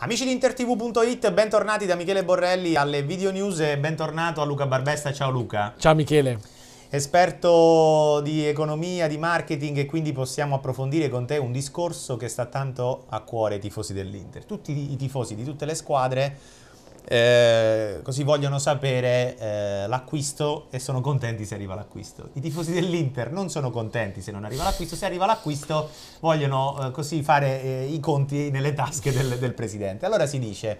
Amici di intertv.it, bentornati da Michele Borrelli alle video news e bentornato a Luca Barbesta. Ciao Luca. Ciao Michele. Esperto di economia, di marketing e quindi possiamo approfondire con te un discorso che sta tanto a cuore ai tifosi dell'Inter. Tutti i tifosi di tutte le squadre eh, così vogliono sapere eh, l'acquisto e sono contenti se arriva l'acquisto. I tifosi dell'Inter non sono contenti se non arriva l'acquisto, se arriva l'acquisto vogliono eh, così fare eh, i conti nelle tasche del, del, presidente. Allora si dice,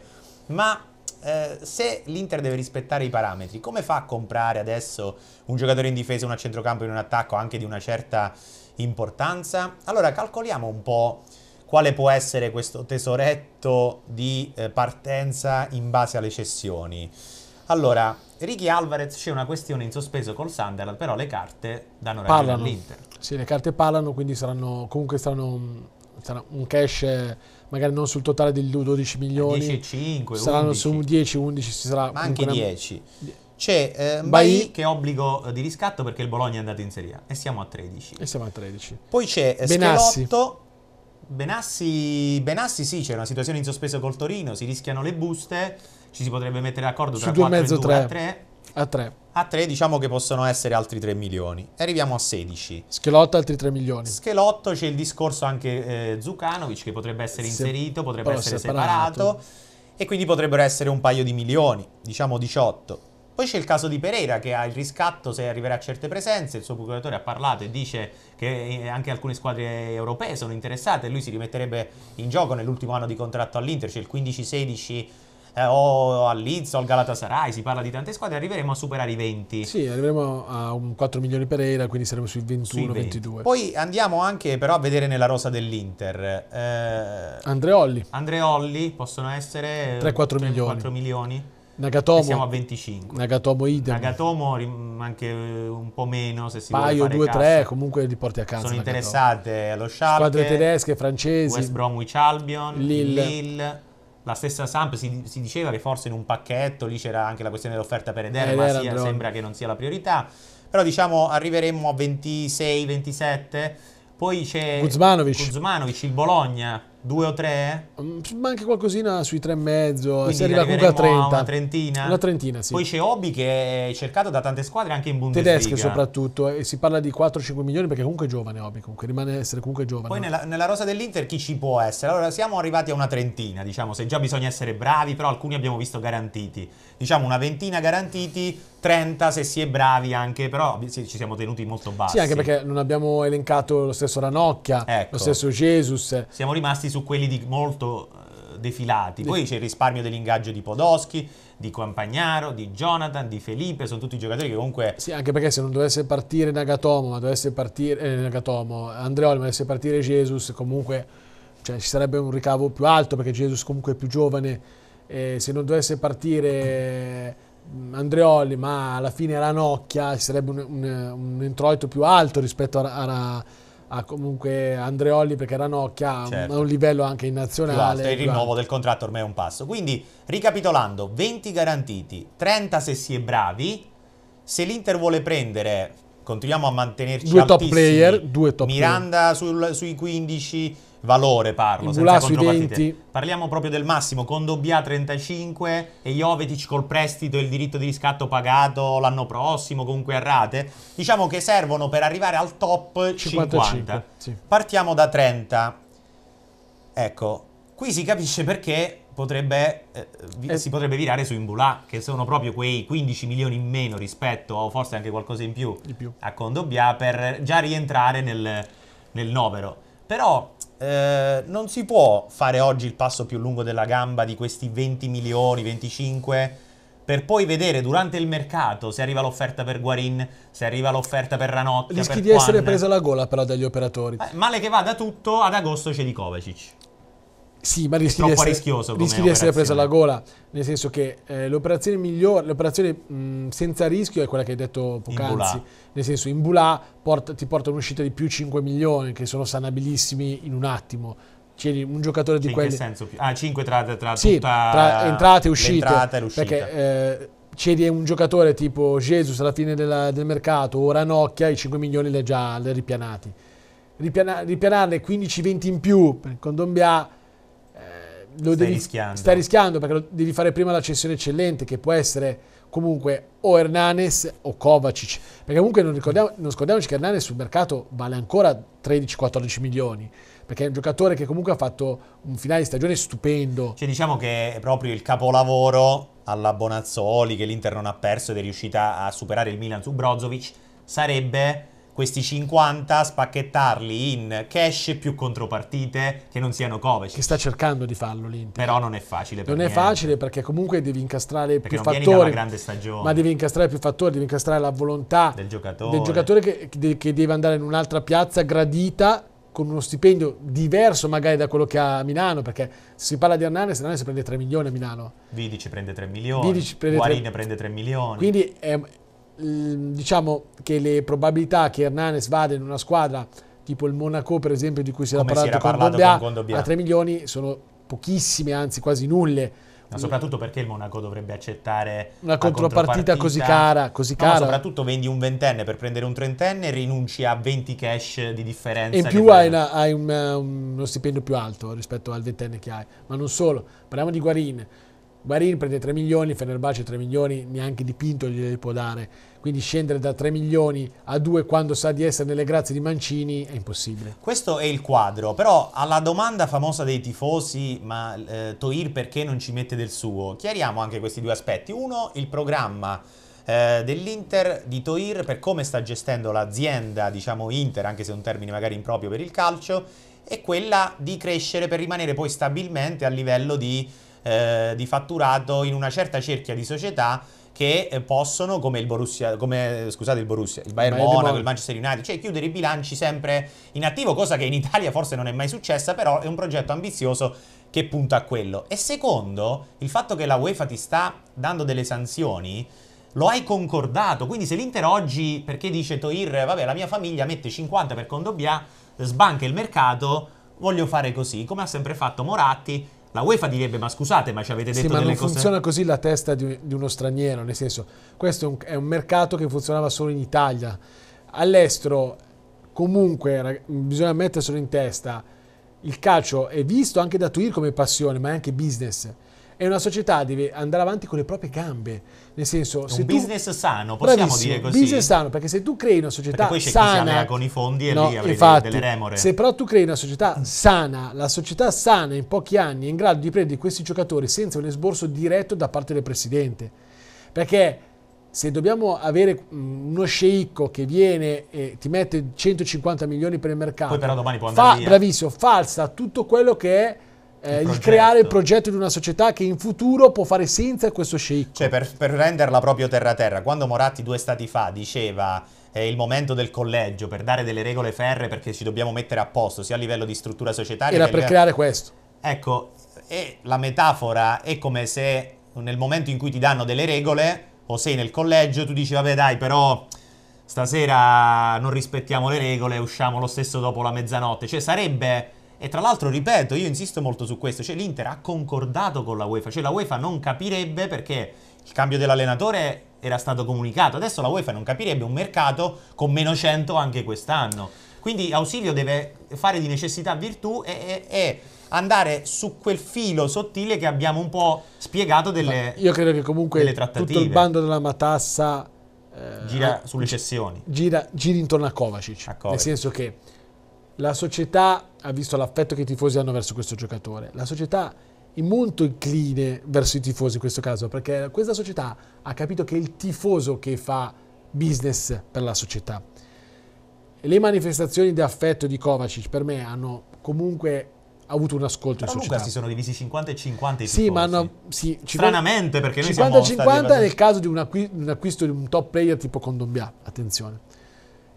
ma eh, se l'Inter deve rispettare i parametri, come fa a comprare adesso un giocatore in difesa, un a centrocampo e un attacco anche di una certa importanza? Allora calcoliamo un po' quale può essere questo tesoretto di eh, partenza in base alle cessioni. Allora, Ricky Alvarez c'è una questione in sospeso col Sunderland, però le carte danno ragione all'Inter. Sì, le carte parlano, quindi saranno comunque saranno sarà un cash magari non sul totale del 12 milioni 10, eh, 5, saranno 11. su 10 11 si sarà ma anche 10 c'è eh, Bailly che è obbligo eh, di riscatto perché il Bologna è andato in Serie A e siamo a 13 e siamo a 13 poi c'è eh, Benassi. Schelotto Benassi, Benassi sì, c'è una situazione in sospeso col Torino, si rischiano le buste, ci si potrebbe mettere d'accordo tra 4 mezzo, 2, 3. a 3. A 3. A 3 diciamo che possono essere altri 3 milioni. E arriviamo a 16. Schelotto altri 3 milioni. Schelotto c'è il discorso anche eh, Zukanovic che potrebbe essere inserito, potrebbe oh, essere separato. separato. E quindi potrebbero essere un paio di milioni, diciamo 18. Poi c'è il caso di Pereira che ha il riscatto se arriverà a certe presenze, il suo procuratore ha parlato e dice che eh, anche alcune squadre europee sono interessate, lui si rimetterebbe in gioco nell'ultimo anno di contratto all'Inter, c'è il 15-16 eh, o al Leeds o al Galatasaray, si parla di tante squadre, arriveremo a superare i 20. Sì, arriveremo a un 4 milioni Pereira, quindi saremo sui 21-22. Poi andiamo anche però a vedere nella rosa dell'Inter. Eh, Andreolli. Andreolli possono essere 3-4 milioni. 4 milioni. Nagatomo, siamo a 25. Nagatomo idem. Nagatomo anche eh, un po' meno se si Paio, vuole due, tre, comunque li porti a casa. Sono Nagatomo. interessate allo Schalke. Squadre tedesche, francesi. West Bromwich Albion, Lille. Lille la stessa Samp si, si, diceva che forse in un pacchetto lì c'era anche la questione dell'offerta per Eder, eh, ma sia, sembra che non sia la priorità. Però diciamo arriveremo a 26-27. Poi c'è Guzmanovic. Guzmanovic, il Bologna Due o tre? Mm, ma anche qualcosina sui tre e mezzo, Quindi si arriva comunque a 30. una trentina? Una trentina, sì. Poi c'è Obi che è cercato da tante squadre anche in Bundesliga. Tedesche soprattutto, e si parla di 4-5 milioni perché comunque è giovane Obi, comunque rimane essere comunque giovane. Poi nella, nella rosa dell'Inter chi ci può essere? Allora siamo arrivati a una trentina, diciamo, se già bisogna essere bravi, però alcuni abbiamo visto garantiti. Diciamo una ventina garantiti, 30 se si è bravi anche, però ci siamo tenuti molto bassi. Sì, anche perché non abbiamo elencato lo stesso Ranocchia, ecco. lo stesso Jesus. Siamo rimasti su quelli di molto eh, defilati. Poi c'è il risparmio dell'ingaggio di Podoschi, di Campagnaro, di Jonathan, di Felipe, sono tutti giocatori che comunque... Sì, anche perché se non dovesse partire Nagatomo, ma dovesse partire eh, Nagatomo, Andreoli, ma dovesse partire Jesus, comunque cioè, ci sarebbe un ricavo più alto perché Jesus comunque è più giovane. Eh, se non dovesse partire... Andreoli, ma alla fine Ranocchia ci sarebbe un, un, un, introito più alto rispetto a, a, a comunque Andreoli, perché Ranocchia certo. ha un livello anche in nazionale. Alto, il rinnovo del contratto ormai è un passo. Quindi, ricapitolando, 20 garantiti, 30 se si è bravi. Se l'Inter vuole prendere continuiamo a mantenerci due altissimi. top player, due top Miranda sul, sui 15, valore parlo, senza contropartite. Parliamo proprio del massimo, con Dobbia 35 e Jovetic col prestito e il diritto di riscatto pagato l'anno prossimo, comunque a rate. Diciamo che servono per arrivare al top 55, 50. Sì. Partiamo da 30. Ecco, qui si capisce perché potrebbe, eh, eh. si potrebbe virare su Imbulà, che sono proprio quei 15 milioni in meno rispetto, o forse anche qualcosa in più, più. a Condobbia, per già rientrare nel, nel novero. Però eh, non si può fare oggi il passo più lungo della gamba di questi 20 milioni, 25 per poi vedere durante il mercato se arriva l'offerta per Guarin, se arriva l'offerta per Ranocchia. Rischi per di Juan. essere presa la gola però dagli operatori. Eh, male che vada tutto, ad agosto c'è di Kovacic. Sì, ma rischi di essere, rischioso rischi di essere preso alla gola, nel senso che eh, l'operazione migliore, l'operazione mh, senza rischio è quella che hai detto poc'anzi, nel senso in Bulà port- ti porta un'uscita di più 5 milioni che sono sanabilissimi in un attimo. C'è un giocatore di cioè, quelli... senso? Ah, 5 tra, tra, sì, tra entrate e uscite. Perché eh, cedi un giocatore tipo Jesus alla fine della, del mercato o Ranocchia, i 5 milioni li hai già li ripianati. Ripiana, ripianarne 15-20 in più con Dombia lo stai devi, rischiando. Stai rischiando perché devi fare prima la cessione eccellente che può essere comunque o Hernanes o Kovacic. Perché comunque non, non scordiamoci che Hernanes sul mercato vale ancora 13-14 milioni. Perché è un giocatore che comunque ha fatto un finale di stagione stupendo. Cioè diciamo che è proprio il capolavoro alla Bonazzoli che l'Inter non ha perso ed è riuscita a superare il Milan su Brozovic sarebbe questi 50 spacchettarli in cash più contropartite che non siano Kovacic. Che sta cercando di farlo l'Inter. Però non è facile. per non niente. è facile perché comunque devi incastrare perché più fattori. Ma devi incastrare più fattori, devi incastrare la volontà del giocatore, del giocatore che, che deve andare in un'altra piazza gradita con uno stipendio diverso magari da quello che ha a Milano, perché se si parla di Hernanes, si prende 3 milioni a Milano. Vidici prende 3 milioni, Vidici prende Guarine prende 3 milioni. Quindi è, diciamo che le probabilità che Hernanes vada in una squadra tipo il Monaco per esempio di cui si era Come parlato, si era con, Gondobia, con Gondobia a 3 milioni sono pochissime anzi quasi nulle ma soprattutto perché il Monaco dovrebbe accettare una contropartita, contropartita così cara, così cara. ma soprattutto vendi un ventenne per prendere un trentenne e rinunci a 20 cash di differenza. E in più hai, una, hai eh, un, uno stipendio più alto rispetto al ventenne che hai. Ma non solo, parliamo di Guarin, Guarini prende 3 milioni, Fenerbahce 3 milioni, neanche dipinto glieli può dare. Quindi scendere da 3 milioni a 2 quando sa di essere nelle grazie di Mancini è impossibile. Questo è il quadro, però alla domanda famosa dei tifosi, ma eh, Toir perché non ci mette del suo? Chiariamo anche questi due aspetti. Uno, il programma eh, dell'Inter di Toir per come sta gestendo l'azienda, diciamo Inter, anche se è un termine magari improprio per il calcio, e quella di crescere per rimanere poi stabilmente a livello di eh, di fatturato in una certa cerchia di società che eh, possono, come il Borussia, come, scusate il Borussia, il Bayern, Bayern Monaco, il Manchester United, cioè chiudere i bilanci sempre in attivo, cosa che in Italia forse non è mai successa, però è un progetto ambizioso che punta a quello. E secondo, il fatto che la UEFA ti sta dando delle sanzioni, lo hai concordato, quindi se l'Inter oggi, perché dice Toir, vabbè la mia famiglia mette 50 per Condobia, sbanca il mercato, voglio fare così, come ha sempre fatto Moratti, la UEFA direbbe: Ma scusate, ma ci avete detto sì, ma delle cose. Ma non funziona così la testa di, di, uno straniero. Nel senso, questo è un, è un mercato che funzionava solo in Italia. All'estero, comunque, rag- bisogna metterselo in testa. Il calcio è visto anche da Twitter come passione, ma è anche business è una società deve andare avanti con le proprie gambe. Nel senso, un business sano, possiamo Bravissimo, dire così. business sano, perché se tu crei una società perché poi c'è sana, chi con i fondi e no, lì avrai infatti, delle remore. Se però tu crei una società sana, la società sana in pochi anni è in grado di prendere questi giocatori senza un esborso diretto da parte del presidente. Perché se dobbiamo avere mm, uno sceicco che viene e ti mette 150 milioni per il mercato, poi però domani può andare fa, via. bravissimo, falsa tutto quello che è eh, il, il creare il progetto di una società che in futuro può fare senza questo sceicco. Cioè, per, per renderla proprio terra-terra, quando Moratti due stati fa diceva è il momento del collegio per dare delle regole ferre perché ci dobbiamo mettere a posto sia a livello di struttura societaria. Era per creare questo. Ecco, e la metafora è come se nel momento in cui ti danno delle regole o sei nel collegio tu dici vabbè dai però stasera non rispettiamo le regole, usciamo lo stesso dopo la mezzanotte. Cioè sarebbe e tra l'altro, ripeto, io insisto molto su questo, cioè l'Inter ha concordato con la UEFA, cioè la UEFA non capirebbe perché il cambio dell'allenatore era stato comunicato, adesso la UEFA non capirebbe un mercato con meno 100 anche quest'anno. Quindi Ausilio deve fare di necessità virtù e, e, e andare su quel filo sottile che abbiamo un po' spiegato delle trattative. Io credo che comunque tutto il bando della matassa... Eh, gira sulle cessioni. Gira, gira intorno a Kovacic, a Kovacic, nel senso che la società ha visto l'affetto che i tifosi hanno verso questo giocatore. La società è molto incline verso i tifosi in questo caso, perché questa società ha capito che è il tifoso che fa business per la società. Le manifestazioni di affetto di Kovacic per me hanno comunque avuto un ascolto Però in società. si sono divisi 50 e 50 i tifosi. Sì, ma hanno... Sì, Stranamente, perché 50 noi 50 siamo... 50 e 50 nel caso di un, acquisto di un top player tipo Condombia, attenzione.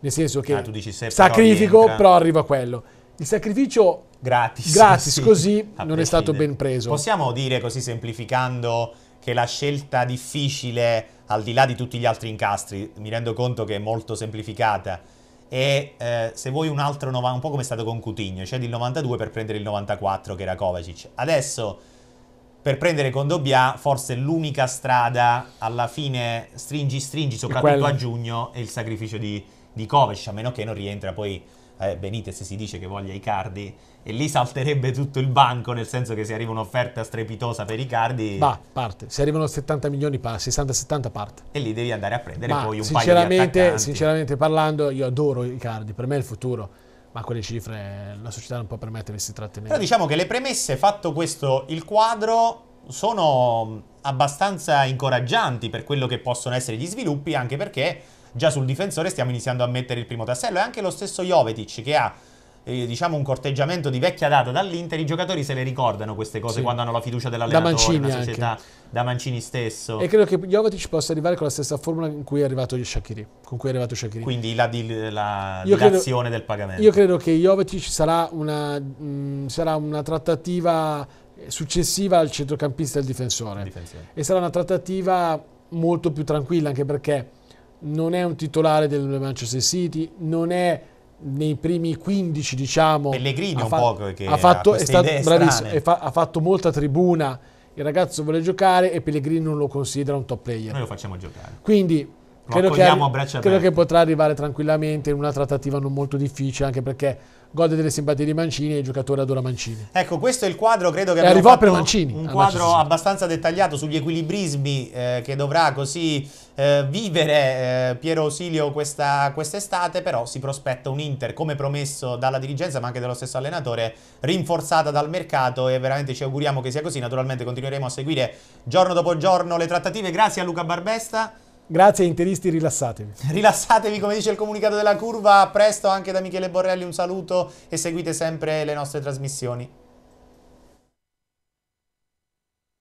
Nel senso che ah, sacrifico, però, però a quello. Il sacrificio gratis, gratis sì, così non è stato ben preso. Possiamo dire così semplificando che la scelta difficile, al di là di tutti gli altri incastri, mi rendo conto che è molto semplificata, è eh, se vuoi un altro, nova- un po' come è stato con Cutigno, cioè il 92 per prendere il 94 che era Kovacic. Adesso per prendere Condobia forse l'unica strada alla fine stringi stringi soprattutto a giugno è il sacrificio di di Kovacic, a meno che non rientra poi eh, Benitez si dice che voglia Icardi e lì salterebbe tutto il banco nel senso che se arriva un'offerta strepitosa per Icardi va, parte, se arrivano 70 milioni 60-70 parte e lì devi andare a prendere ma poi un sinceramente, paio di sinceramente parlando io adoro Icardi per me è il futuro ma quelle cifre la società non può permettersi di trattenere però diciamo che le premesse fatto questo il quadro sono abbastanza incoraggianti per quello che possono essere gli sviluppi anche perché già sul difensore stiamo iniziando a mettere il primo tassello e anche lo stesso Jovetic che ha eh, diciamo un corteggiamento di vecchia data dall'Inter, i giocatori se le ricordano queste cose sì. quando hanno la fiducia dell'allenatore, da Mancini società, da Mancini stesso. E credo che Jovetic possa arrivare con la stessa formula in cui è arrivato Shakiri, con cui è arrivato Shakiri. Quindi la, dil, la dilazione credo, del pagamento. Io credo che Jovetic sarà una, mh, mm, sarà una trattativa successiva al centrocampista e al difensore. difensore. E sarà una trattativa molto più tranquilla anche perché non è un titolare del Manchester City, non è nei primi 15 diciamo Pellegrini un po' che ha fatto, è stato bravissimo, fa, ha fatto molta tribuna il ragazzo vuole giocare e Pellegrini non lo considera un top player noi lo facciamo giocare quindi lo credo che, credo che potrà arrivare tranquillamente in una trattativa non molto difficile anche perché gode delle simpatie di Mancini e il giocatore adora Mancini. Ecco, questo è il quadro, credo che e arrivò per Mancini. Un ah, quadro abbastanza dettagliato sugli equilibrismi eh, che dovrà così eh, vivere eh, Piero Osilio questa, quest'estate, però si prospetta un Inter, come promesso dalla dirigenza, ma anche dallo stesso allenatore, rinforzata dal mercato e veramente ci auguriamo che sia così. Naturalmente continueremo a seguire giorno dopo giorno le trattative. Grazie a Luca Barbesta. Grazie interisti, rilassatevi. Rilassatevi come dice il comunicato della curva, a presto anche da Michele Borrelli un saluto e seguite sempre le nostre trasmissioni.